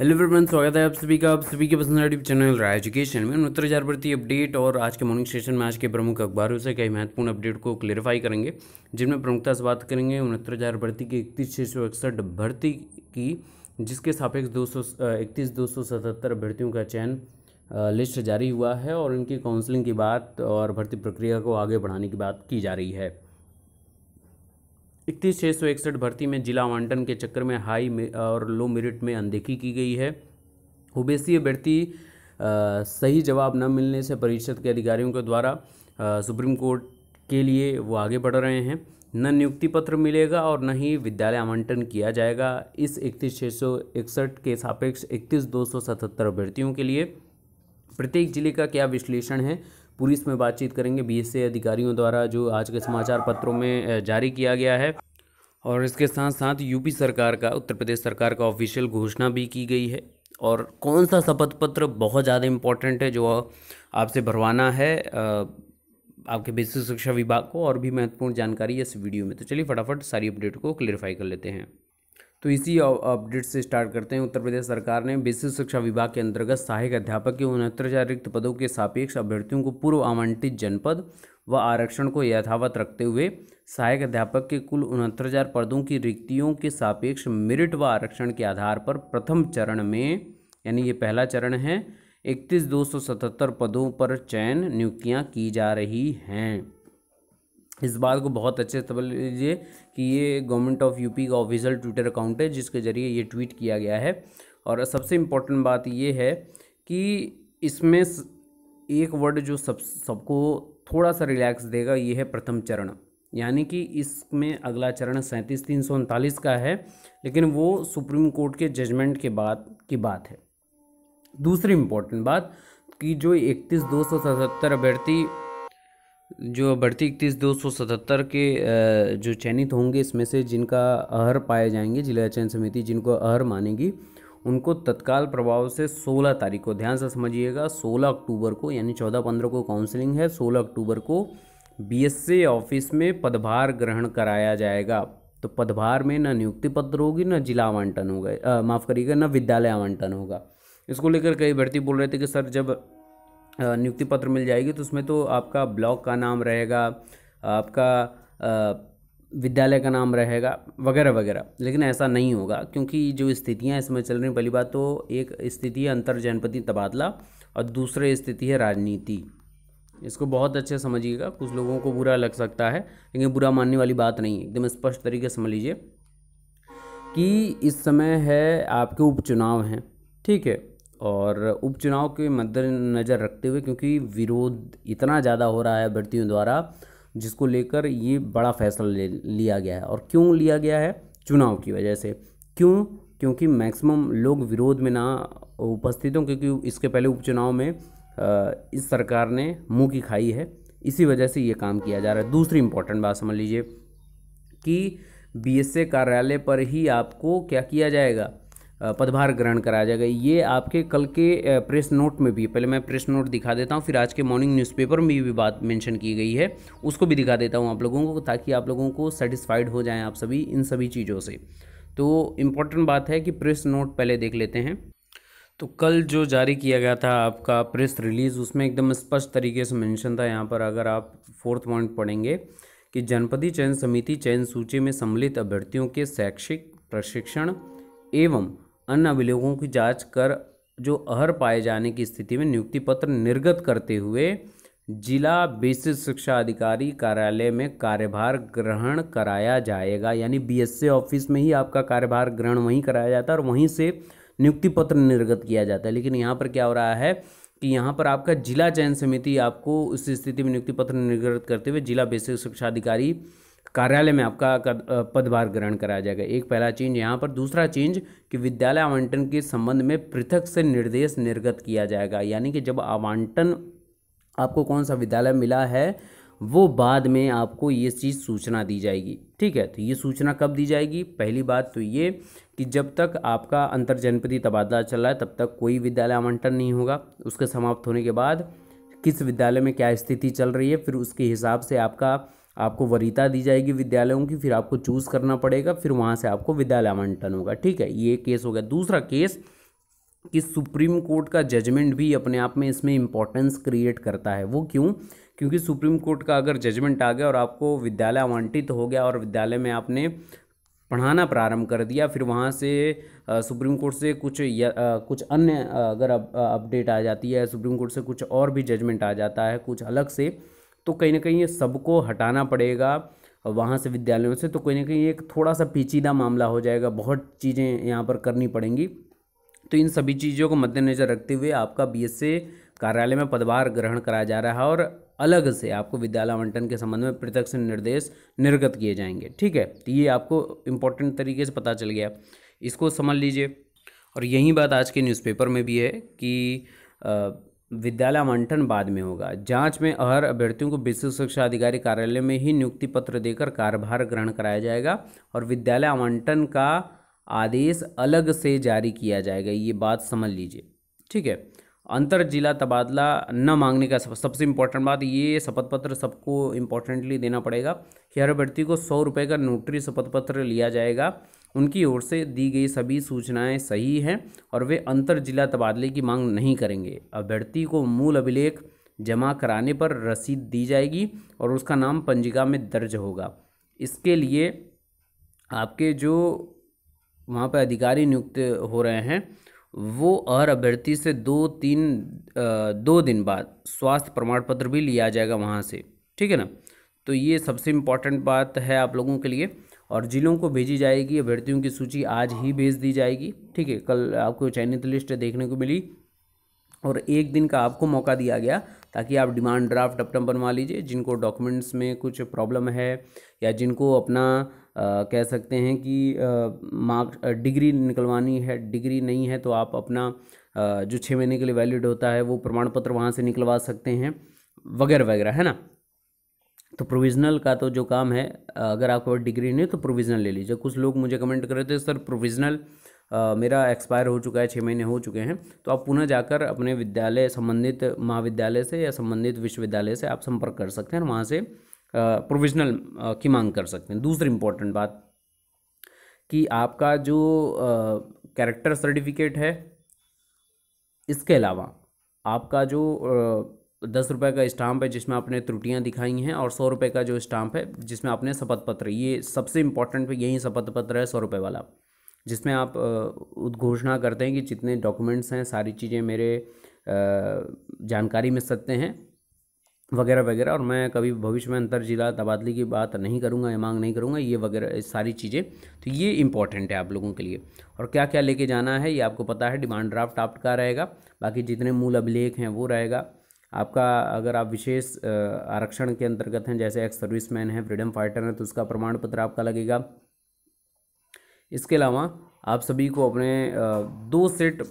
hello everyone स्वागत है आप सभी का आप सभी के पसंद चैनल राय एजुकेशन में उत्तर हजार भर्ती अपडेट और आज के मॉर्निंग सेशन में आज के प्रमुख अखबारों से कई महत्वपूर्ण अपडेट को क्लेरिफाई करेंगे जिनमें प्रमुखता से बात करेंगे उनहत्तर हजार भर्ती की इकतीस छः सौ इकसठ भर्ती की जिसके सापेक्ष दो सौ इकतीस दो सौ सतहत्तर भर्तियों का चयन लिस्ट जारी हुआ है और इनकी काउंसलिंग की बात और भर्ती प्रक्रिया को आगे बढ़ाने की बात की जा रही है इकतीस छः सौ इकसठ भर्ती में जिला आवंटन के चक्कर में हाई में और लो मेरिट में अनदेखी की गई है ओबीसी अभ्यर्थी सही जवाब न मिलने से परिषद के अधिकारियों के द्वारा आ, सुप्रीम कोर्ट के लिए वो आगे बढ़ रहे हैं न नियुक्ति पत्र मिलेगा और न ही विद्यालय आवंटन किया जाएगा इस इकतीस छः सौ इकसठ के सापेक्ष इकतीस दो सौ सतहत्तर अभ्यर्थियों के लिए प्रत्येक जिले का क्या विश्लेषण है पूरी इसमें बातचीत करेंगे बीएसए अधिकारियों द्वारा जो आज के समाचार पत्रों में जारी किया गया है और इसके साथ साथ यूपी सरकार का उत्तर प्रदेश सरकार का ऑफिशियल घोषणा भी की गई है और कौन सा शपथ पत्र बहुत ज़्यादा इम्पोर्टेंट है जो आपसे भरवाना है आपके बेसिक शिक्षा विभाग को और भी महत्वपूर्ण जानकारी इस वीडियो में तो चलिए फटाफट सारी अपडेट को क्लियरिफाई कर लेते हैं तो इसी अपडेट से स्टार्ट करते हैं उत्तर प्रदेश सरकार ने विशेष शिक्षा विभाग के अंतर्गत सहायक अध्यापक के उनहत्तर हज़ार रिक्त पदों के सापेक्ष अभ्यर्थियों को पूर्व आवंटित जनपद व आरक्षण को यथावत रखते हुए सहायक अध्यापक के कुल उनहत्तर हजार पदों की रिक्तियों के सापेक्ष मेरिट व आरक्षण के आधार पर प्रथम चरण में यानी ये पहला चरण है इकतीस दो सौ सतहत्तर पदों पर चयन नियुक्तियाँ की जा रही हैं इस बात को बहुत अच्छे से समझ लीजिए कि ये गवर्नमेंट ऑफ यूपी का ऑफिशियल ट्विटर अकाउंट है जिसके ज़रिए ये ट्वीट किया गया है और सबसे इम्पोर्टेंट बात ये है कि इसमें एक वर्ड जो सब सबको थोड़ा सा रिलैक्स देगा ये है प्रथम चरण यानी कि इसमें अगला चरण सैंतीस तीन सौ उनतालीस का है लेकिन वो सुप्रीम कोर्ट के जजमेंट के बाद की बात है दूसरी इम्पोर्टेंट बात कि जो इकतीस दो सौ सतहत्तर अभ्यर्थी जो बढ़ती इकतीस दो सौ सतहत्तर के जो चयनित होंगे इसमें से जिनका अहर पाए जाएंगे जिला चयन समिति जिनको अहर मानेगी उनको तत्काल प्रभाव से 16 तारीख को ध्यान से समझिएगा 16 अक्टूबर को यानी 14 पंद्रह को काउंसलिंग है 16 अक्टूबर को सी ऑफिस में पदभार ग्रहण कराया जाएगा तो पदभार में ना नियुक्ति पत्र होगी ना जिला आवंटन होगा माफ़ करिएगा ना विद्यालय आवंटन होगा इसको लेकर कई भर्ती बोल रहे थे कि सर जब नियुक्ति पत्र मिल जाएगी तो उसमें तो आपका ब्लॉक का नाम रहेगा आपका विद्यालय का नाम रहेगा वगैरह वगैरह लेकिन ऐसा नहीं होगा क्योंकि जो स्थितियाँ इसमें चल रही हैं पहली बात तो एक स्थिति है अंतर जनपदी तबादला और दूसरी स्थिति है राजनीति इसको बहुत अच्छे समझिएगा कुछ लोगों को बुरा लग सकता है लेकिन बुरा मानने वाली बात नहीं है एकदम स्पष्ट तरीके से समझ लीजिए कि इस समय है आपके उपचुनाव हैं ठीक है और उपचुनाव के मद्देनज़र रखते हुए क्योंकि विरोध इतना ज़्यादा हो रहा है भर्तियों द्वारा जिसको लेकर ये बड़ा फैसला ले लिया गया है और क्यों लिया गया है चुनाव की वजह से क्यों क्योंकि मैक्सिमम लोग विरोध में ना उपस्थित हों क्योंकि इसके पहले उपचुनाव में इस सरकार ने मुँह की खाई है इसी वजह से ये काम किया जा रहा है दूसरी इम्पोर्टेंट बात समझ लीजिए कि बीएसए कार्यालय पर ही आपको क्या किया जाएगा पदभार ग्रहण कराया जाएगा ये आपके कल के प्रेस नोट में भी पहले मैं प्रेस नोट दिखा देता हूँ फिर आज के मॉर्निंग न्यूज़पेपर में भी बात मेंशन की गई है उसको भी दिखा देता हूँ आप लोगों को ताकि आप लोगों को सेटिस्फाइड हो जाएं आप सभी इन सभी चीज़ों से तो इम्पॉर्टेंट बात है कि प्रेस नोट पहले देख लेते हैं तो कल जो जारी किया गया था आपका प्रेस रिलीज़ उसमें एकदम स्पष्ट तरीके से मेंशन था यहाँ पर अगर आप फोर्थ पॉइंट पढ़ेंगे कि जनपदी चयन समिति चयन सूची में सम्मिलित अभ्यर्थियों के शैक्षिक प्रशिक्षण एवं अन्य अभिलेखों की जांच कर जो अहर पाए जाने की स्थिति में नियुक्ति पत्र निर्गत करते हुए जिला बेसिक शिक्षा अधिकारी कार्यालय में कार्यभार ग्रहण कराया जाएगा यानी बीएसए ऑफिस में ही आपका कार्यभार ग्रहण वहीं कराया जाता है और वहीं से नियुक्ति पत्र निर्गत किया जाता है लेकिन यहाँ पर क्या हो रहा है कि यहाँ पर आपका जिला चयन समिति आपको उस स्थिति में नियुक्ति पत्र निर्गत करते हुए जिला बेसिक शिक्षा अधिकारी कार्यालय में आपका पदभार ग्रहण कराया जाएगा एक पहला चेंज यहाँ पर दूसरा चेंज कि विद्यालय आवंटन के संबंध में पृथक से निर्देश निर्गत किया जाएगा यानी कि जब आवंटन आपको कौन सा विद्यालय मिला है वो बाद में आपको ये चीज़ सूचना दी जाएगी ठीक है तो ये सूचना कब दी जाएगी पहली बात तो ये कि जब तक आपका अंतर जनपदी तबादला चल रहा है तब तक कोई विद्यालय आवंटन नहीं होगा उसके समाप्त होने के बाद किस विद्यालय में क्या स्थिति चल रही है फिर उसके हिसाब से आपका आपको वरीता दी जाएगी विद्यालयों की फिर आपको चूज़ करना पड़ेगा फिर वहाँ से आपको विद्यालय आवंटन होगा ठीक है ये केस हो गया दूसरा केस कि सुप्रीम कोर्ट का जजमेंट भी अपने आप में इसमें इम्पोर्टेंस क्रिएट करता है वो क्यों क्योंकि सुप्रीम कोर्ट का अगर जजमेंट आ गया और आपको विद्यालय आवंटित हो गया और विद्यालय में आपने पढ़ाना प्रारंभ कर दिया फिर वहाँ से आ, सुप्रीम कोर्ट से कुछ या आ, कुछ अन्य अगर अपडेट आ जाती है सुप्रीम कोर्ट से कुछ और भी जजमेंट आ जाता है कुछ अलग से तो कहीं ना कहीं ये सबको हटाना पड़ेगा वहाँ से विद्यालयों से तो कहीं ना कहीं एक थोड़ा सा पेचीदा मामला हो जाएगा बहुत चीज़ें यहाँ पर करनी पड़ेंगी तो इन सभी चीज़ों को मद्देनज़र रखते हुए आपका बी कार्यालय में पदभार ग्रहण कराया जा रहा है और अलग से आपको विद्यालय आवंटन के संबंध में पृथक निर्देश निर्गत किए जाएंगे ठीक है तो ये आपको इम्पोर्टेंट तरीके से पता चल गया इसको समझ लीजिए और यही बात आज के न्यूज़पेपर में भी है कि आ, विद्यालय आवंटन बाद में होगा जांच में अहर अभ्यर्थियों को विशेष शिक्षा अधिकारी कार्यालय में ही नियुक्ति पत्र देकर कार्यभार ग्रहण कराया जाएगा और विद्यालय आवंटन का आदेश अलग से जारी किया जाएगा ये बात समझ लीजिए ठीक है अंतर जिला तबादला न मांगने का सब, सबसे इम्पोर्टेंट बात ये शपथ पत्र सबको इम्पोर्टेंटली देना पड़ेगा कि हर अभ्यर्थी को सौ रुपये का नोटरी शपथ पत्र लिया जाएगा उनकी ओर से दी गई सभी सूचनाएं सही हैं और वे अंतर जिला तबादले की मांग नहीं करेंगे अभ्यर्थी को मूल अभिलेख जमा कराने पर रसीद दी जाएगी और उसका नाम पंजिका में दर्ज होगा इसके लिए आपके जो वहाँ पर अधिकारी नियुक्त हो रहे हैं वो और अभ्यर्थी से दो तीन दो दिन बाद स्वास्थ्य प्रमाण पत्र भी लिया जाएगा वहाँ से ठीक है ना तो ये सबसे इम्पॉर्टेंट बात है आप लोगों के लिए और ज़िलों को भेजी जाएगी अभ्यर्थियों की सूची आज ही भेज दी जाएगी ठीक है कल आपको चयनित लिस्ट देखने को मिली और एक दिन का आपको मौका दिया गया ताकि आप डिमांड ड्राफ्ट अपना बनवा लीजिए जिनको डॉक्यूमेंट्स में कुछ प्रॉब्लम है या जिनको अपना आ, कह सकते हैं कि मार्क डिग्री निकलवानी है डिग्री नहीं है तो आप अपना आ, जो छः महीने के लिए वैलिड होता है वो प्रमाण पत्र वहाँ से निकलवा सकते हैं वगैरह वगैरह है ना तो प्रोविज़नल का तो जो काम है अगर आपके पास डिग्री नहीं तो प्रोविज़नल ले लीजिए कुछ लोग मुझे कमेंट कर रहे थे सर प्रोविज़नल मेरा एक्सपायर हो चुका है छः महीने हो चुके हैं तो आप पुनः जाकर अपने विद्यालय संबंधित महाविद्यालय से या संबंधित विश्वविद्यालय से आप संपर्क कर सकते हैं और वहाँ से प्रोविज़नल की मांग कर सकते हैं दूसरी इम्पोर्टेंट बात कि आपका जो कैरेक्टर सर्टिफिकेट है इसके अलावा आपका जो दस रुपये का स्टाम्प है जिसमें आपने त्रुटियां दिखाई हैं और सौ रुपये का जो स्टाम्प है जिसमें आपने शपथ पत्र ये सबसे इम्पोर्टेंट यही शपथ पत्र है सौ रुपये वाला जिसमें आप उद्घोषणा करते हैं कि जितने डॉक्यूमेंट्स हैं सारी चीज़ें मेरे जानकारी में सत्य हैं वगैरह वगैरह और मैं कभी भविष्य में अंतर ज़िला तबादले की बात नहीं करूँगा या मांग नहीं करूँगा ये वगैरह सारी चीज़ें तो ये इंपॉर्टेंट है आप लोगों के लिए और क्या क्या लेके जाना है ये आपको पता है डिमांड ड्राफ्ट आपका रहेगा बाकी जितने मूल अभिलेख हैं वो रहेगा आपका अगर आप विशेष आरक्षण के अंतर्गत हैं जैसे एक्स सर्विस मैन है फ्रीडम फाइटर हैं तो उसका प्रमाण पत्र आपका लगेगा इसके अलावा आप सभी को अपने दो सेट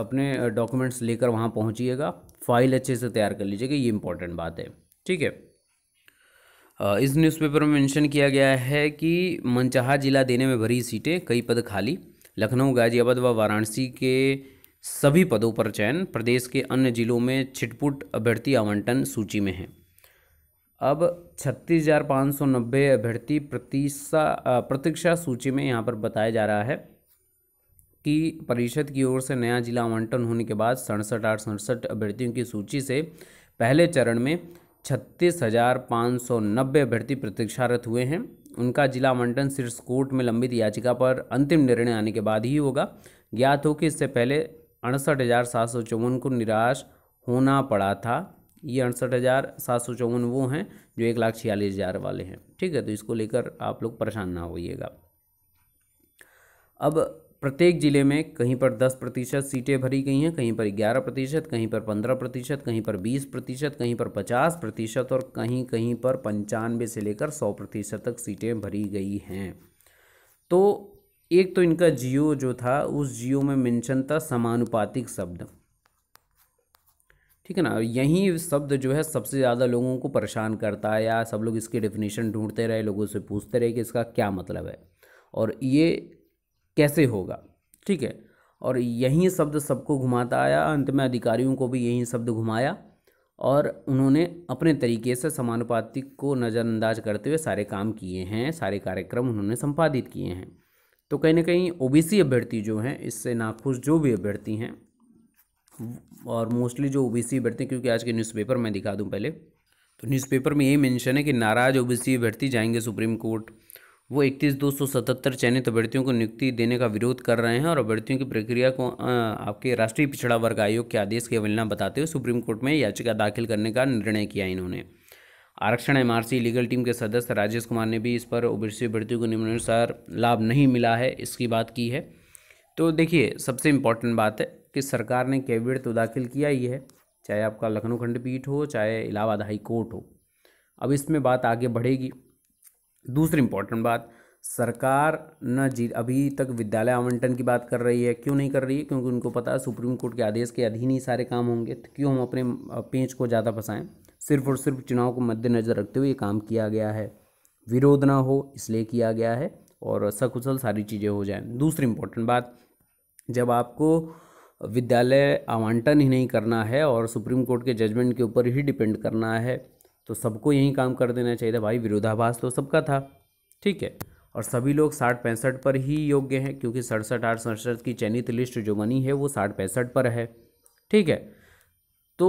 अपने डॉक्यूमेंट्स लेकर वहाँ पहुँचिएगा फाइल अच्छे से तैयार कर लीजिएगा ये इंपॉर्टेंट बात है ठीक है इस न्यूज़पेपर में मेंशन किया गया है कि मनचाहा जिला देने में भरी सीटें कई पद खाली लखनऊ गाजियाबाद व वाराणसी के सभी पदों पर चयन प्रदेश के अन्य जिलों में छिटपुट अभ्यर्थी आवंटन सूची में है अब छत्तीस हज़ार पाँच सौ नब्बे अभ्यर्थी प्रतीक्षा प्रतीक्षा सूची में यहाँ पर बताया जा रहा है कि परिषद की ओर से नया जिला आवंटन होने के बाद सड़सठ आठ सड़सठ अभ्यर्थियों की सूची से पहले चरण में छत्तीस हज़ार पाँच सौ नब्बे अभ्यर्थी प्रतीक्षारत हुए हैं उनका जिला आवंटन शीर्ष कोर्ट में लंबित याचिका पर अंतिम निर्णय आने के बाद ही होगा ज्ञात हो कि इससे पहले अड़सठ हज़ार सात सौ चौवन को निराश होना पड़ा था ये अड़सठ हज़ार सात सौ चौवन वो हैं जो एक लाख छियालीस हज़ार वाले हैं ठीक है तो इसको लेकर आप लोग परेशान ना होइएगा अब प्रत्येक जिले में कहीं पर दस प्रतिशत सीटें भरी गई हैं कहीं पर ग्यारह प्रतिशत कहीं पर पंद्रह प्रतिशत कहीं पर बीस प्रतिशत कहीं पर पचास प्रतिशत और कहीं कहीं पर पंचानवे से लेकर सौ प्रतिशत तक सीटें भरी गई हैं तो एक तो इनका जियो जो था उस जियो में मेंशन था समानुपातिक शब्द ठीक है ना यही शब्द जो है सबसे ज़्यादा लोगों को परेशान करता है या सब लोग इसकी डेफिनेशन ढूंढते रहे लोगों से पूछते रहे कि इसका क्या मतलब है और ये कैसे होगा ठीक है और यही शब्द सबको घुमाता आया अंत में अधिकारियों को भी यही शब्द घुमाया और उन्होंने अपने तरीके से समानुपातिक को नज़रअंदाज करते हुए सारे काम किए हैं सारे कार्यक्रम उन्होंने संपादित किए हैं तो कहीं ना कहीं ओबीसी अभ्यर्थी जो हैं इससे नाखुश जो भी अभ्यर्थी हैं और मोस्टली जो ओबीसी अभ्यर्थी क्योंकि आज के न्यूज़पेपर मैं दिखा दूं पहले तो न्यूज़पेपर में यही मेंशन है कि नाराज़ ओबीसी अभ्यर्थी जाएंगे सुप्रीम कोर्ट वो इकतीस दो सौ सतहत्तर चयनित अभ्यर्थियों को नियुक्ति देने का विरोध कर रहे हैं और अभ्यर्थियों की प्रक्रिया को आपके राष्ट्रीय पिछड़ा वर्ग आयोग के आदेश की अवहेलना बताते हुए सुप्रीम कोर्ट में याचिका दाखिल करने का निर्णय किया इन्होंने आरक्षण एम लीगल टीम के सदस्य राजेश कुमार ने भी इस पर ओबीसी भर्ती को निम्नानुसार लाभ नहीं मिला है इसकी बात की है तो देखिए सबसे इम्पॉर्टेंट बात है कि सरकार ने कैबिनेट तो दाखिल किया ही है चाहे आपका लखनऊ खंडपीठ हो चाहे इलाहाबाद हाई कोर्ट हो अब इसमें बात आगे बढ़ेगी दूसरी इम्पॉर्टेंट बात सरकार न जी अभी तक विद्यालय आवंटन की बात कर रही है क्यों नहीं कर रही है क्योंकि उनको पता है सुप्रीम कोर्ट के आदेश के अधीन ही सारे काम होंगे तो क्यों हम अपने पेंच को ज़्यादा फंसाएँ सिर्फ और सिर्फ चुनाव को मद्देनज़र रखते हुए ये काम किया गया है विरोध ना हो इसलिए किया गया है और सकुशल सारी चीज़ें हो जाएं दूसरी इम्पोर्टेंट बात जब आपको विद्यालय आवंटन ही नहीं करना है और सुप्रीम कोर्ट के जजमेंट के ऊपर ही डिपेंड करना है तो सबको यही काम कर देना चाहिए था भाई विरोधाभास तो सबका था ठीक है और सभी लोग साठ पैंसठ पर ही योग्य हैं क्योंकि सड़सठ आठ सड़सठ की चयनित लिस्ट जो बनी है वो साठ पैंसठ पर है ठीक है तो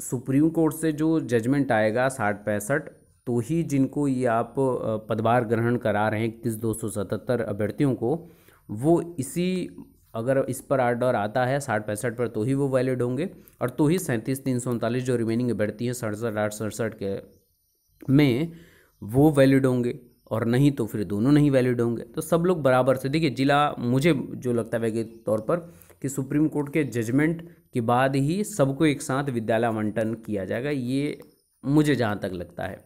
सुप्रीम कोर्ट से जो जजमेंट आएगा साठ पैंसठ तो ही जिनको ये आप पदभार ग्रहण करा रहे हैं इक्कीस दो सौ सतहत्तर अभ्यर्थियों को वो इसी अगर इस पर आर्डर आता है साठ पैंसठ पर तो ही वो वैलिड होंगे और तो ही सैंतीस तीन सौ उनतालीस जो रिमेनिंग अभ्यर्थी हैं सड़सठ आठ सड़सठ के में वो वैलिड होंगे और नहीं तो फिर दोनों नहीं वैलिड होंगे तो सब लोग बराबर से देखिए जिला मुझे जो लगता है वैज्ञानिक तौर पर कि सुप्रीम कोर्ट के जजमेंट के बाद ही सबको एक साथ विद्यालय आवंटन किया जाएगा ये मुझे जहाँ तक लगता है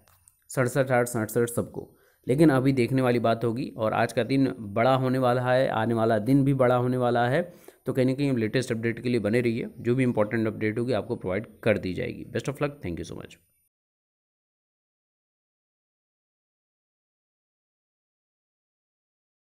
सड़सठ आठ सड़सठ सबको लेकिन अभी देखने वाली बात होगी और आज का दिन बड़ा होने वाला है आने वाला दिन भी बड़ा होने वाला है तो कहीं ना कहीं लेटेस्ट अपडेट के लिए बने रहिए जो भी इंपॉर्टेंट अपडेट होगी आपको प्रोवाइड कर दी जाएगी best of luck thank you so much